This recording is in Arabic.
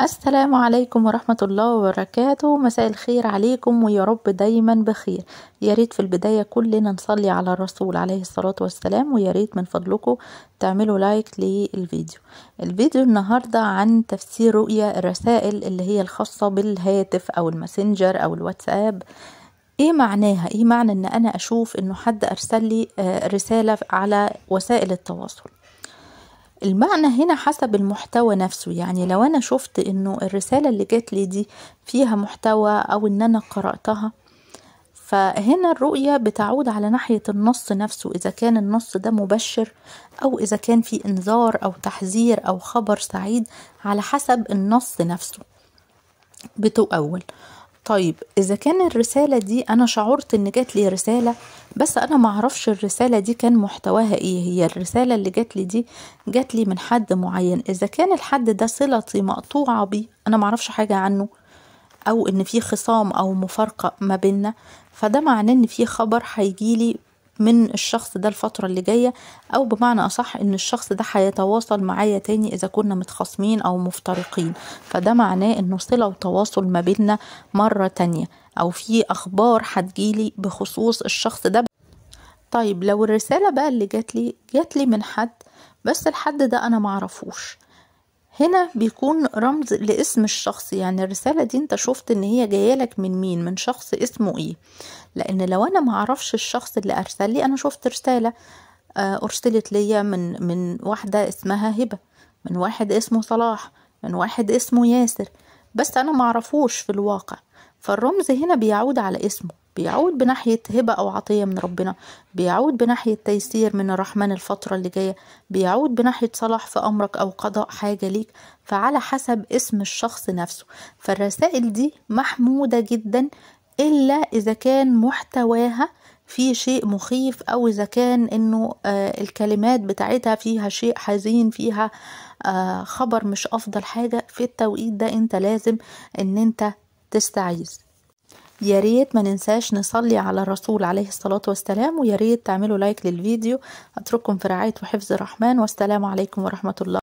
السلام عليكم ورحمة الله وبركاته مساء الخير عليكم ويا رب دايما بخير يا ريت في البداية كلنا نصلي على الرسول عليه الصلاة والسلام ويا ريت من فضلكم تعملوا لايك للفيديو الفيديو النهاردة عن تفسير رؤية الرسائل اللي هي الخاصة بالهاتف أو الماسنجر أو الواتساب ايه معناها ايه معنى ان انا اشوف انه حد ارسل لي آه، رسالة على وسائل التواصل المعنى هنا حسب المحتوى نفسه يعني لو انا شفت انه الرسالة اللي جات لي دي فيها محتوى او ان انا قرأتها فهنا الرؤية بتعود على ناحية النص نفسه إذا كان النص ده مبشر أو إذا كان في إنذار أو تحذير أو خبر سعيد على حسب النص نفسه بتؤول طيب اذا كان الرساله دي انا شعرت ان جات لي رساله بس انا ما اعرفش الرساله دي كان محتواها ايه هي الرساله اللي جات لي دي جات لي من حد معين اذا كان الحد ده صلتي مقطوعه بيه انا ما اعرفش حاجه عنه او ان في خصام او مفارقه ما بيننا فده معناه ان في خبر هيجيلي من الشخص ده الفترة اللي جاية أو بمعنى أصح إن الشخص ده هيتواصل معايا تاني إذا كنا متخاصمين أو مفترقين فده معناه إنه صلة وتواصل ما بينا مرة تانية أو في أخبار هتجيلي بخصوص الشخص ده طيب لو الرسالة بقى اللي جات لي جات لي من حد بس الحد ده أنا معرفوش هنا بيكون رمز لاسم الشخص يعني الرسالة دي انت شفت ان هي جاية لك من مين من شخص اسمه ايه لان لو انا معرفش الشخص اللي ارسل لي انا شفت رسالة آه، ارسلت ليا من من واحدة اسمها هبة من واحد اسمه صلاح من واحد اسمه ياسر بس انا معرفوش في الواقع فالرمز هنا بيعود على اسمه بيعود بناحية هبة أو عطية من ربنا بيعود بناحية تيسير من الرحمن الفترة اللي جاية بيعود بناحية صلاح في أمرك أو قضاء حاجة ليك فعلى حسب اسم الشخص نفسه فالرسائل دي محمودة جدا إلا إذا كان محتواها في شيء مخيف او اذا كان انه آه، الكلمات بتاعتها فيها شيء حزين فيها آه، خبر مش افضل حاجه في التوقيت ده انت لازم ان انت تستعيذ يا ريت ما ننساش نصلي على الرسول عليه الصلاة والسلام ويا ريت تعملوا لايك للفيديو أترككم في رعاية وحفظ الرحمن والسلام عليكم ورحمة الله